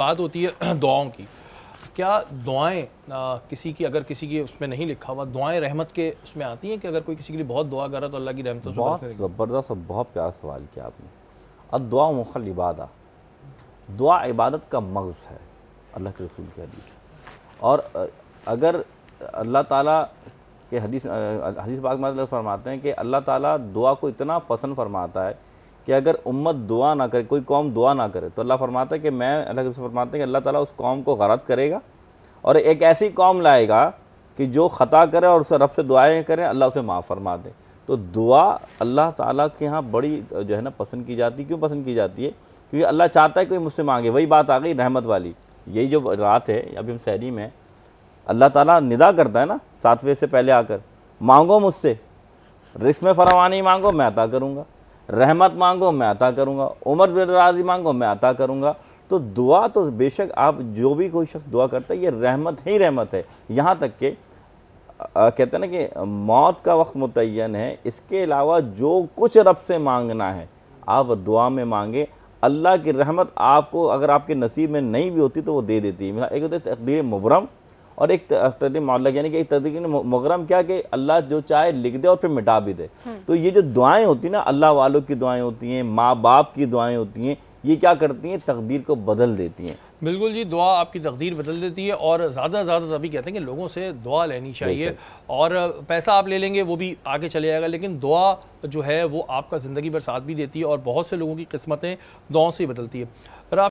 बात होती है दुआओं की क्या दुआएं किसी की अगर किसी की उसमें नहीं लिखा हुआ दुआएं रहमत के उसमें आती हैं कि अगर कोई किसी के लिए बहुत दुआ कर रहा तो अल्लाह की रहमत बहुत ज़बरदस्त और बहुत प्यारा सवाल किया आपने अब दुआ मुखल इबादा दुआ इबादत का मगज़ है अल्लाह के रसूल के हदीस और अगर अल्लाह ताला के हदीस हदीस बाग में फरमाते हैं कि अल्लाह ताला दुआ को इतना पसंद फरमाता है कि अगर उम्मत दुआ ना करे कोई कौम दुआ ना करे तो अल्लाह फरमाता है कि मैं अल्लाह से फरमाते हैं कि अल्लाह ताला उस कौम को गलत करेगा और एक ऐसी कौम लाएगा कि जो ख़ता करे और उसे रब से दुआएँ करें अल्लाह उसे माफ़ फरमा दे तो दुआ अल्लाह ताला के यहाँ बड़ी जो है ना पसंद की जाती क्यों पसंद की जाती है क्योंकि अल्लाह चाहता है कोई मुझसे मांगे वही बात आ गई रहमत वाली यही जो रात है अभी हम शहरी में अल्लाह ताला निदा करता है ना सातवें से पहले आकर मांगो मुझसे रिस्क में फरमानी मांगो मैं अता करूँगा रहमत मांगो मैं अता करूँगा उमर बिन राजी मांगो मैं अता करूँगा तो दुआ तो बेशक आप जो भी कोई शख्स दुआ करता है ये रहमत ही रहमत है यहाँ तक के आ, कहते हैं ना कि मौत का वक्त मुतन है इसके अलावा जो कुछ रब से मांगना है आप दुआ में मांगे अल्लाह की रहमत आपको अगर आपके नसीब में नहीं भी होती तो वो दे देती है एक होता है तकदीर मुबरम और एक तरीके मौला यानी कि एक तरह की मगरम क्या कि अल्लाह जो चाहे लिख दे और फिर मिटा भी दे हम्म। तो ये जो दुआएं होती हैं ना अल्लाह वालों की दुआएं होती हैं माँ बाप की दुआएं होती हैं ये क्या करती हैं तकदीर को बदल देती हैं बिल्कुल जी दुआ आपकी तकदीर बदल देती है और ज़्यादा ज़्यादा तभी तो कहते हैं कि लोगों से दुआ लेनी चाहिए और पैसा आप ले लेंगे वो भी आगे चले जाएगा लेकिन दुआ जो है वो आपका ज़िंदगी भर साथ भी देती है और बहुत से लोगों की किस्मतें दुआओं से ही बदलती है